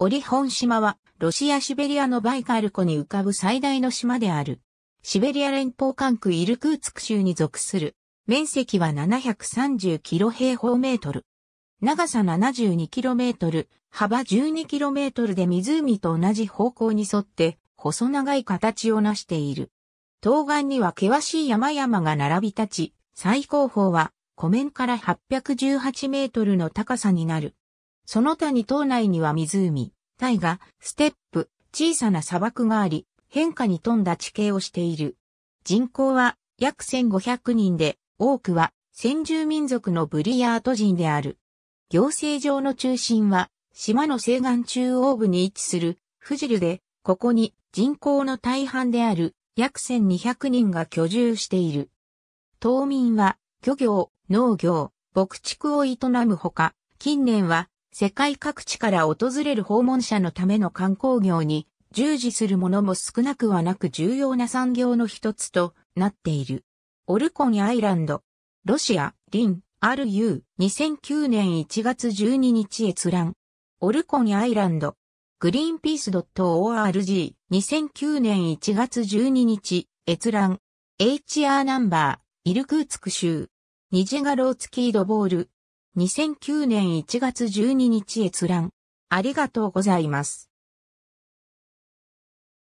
オリホン島は、ロシア・シベリアのバイカル湖に浮かぶ最大の島である。シベリア連邦管区イルクーツク州に属する。面積は730キロ平方メートル。長さ72キロメートル、幅12キロメートルで湖と同じ方向に沿って、細長い形を成している。東岸には険しい山々が並び立ち、最高峰は湖面から818メートルの高さになる。その他に島内には湖、大河、ステップ、小さな砂漠があり、変化に富んだ地形をしている。人口は約1500人で、多くは先住民族のブリヤート人である。行政上の中心は、島の西岸中央部に位置する、フジルで、ここに人口の大半である約1200人が居住している。島民は漁業、農業、牧畜を営むほか、近年は世界各地から訪れる訪問者のための観光業に従事する者も少なくはなく重要な産業の一つとなっている。オルコンアイランド。ロシア、リン、RU、2009年1月12日閲覧。オルコンアイランド。グリーンピース .org、2009年1月12日、閲覧。HR ナンバー、イルクーツク州。ニジェガローツキードボール、2009年1月12日閲覧。ありがとうございます。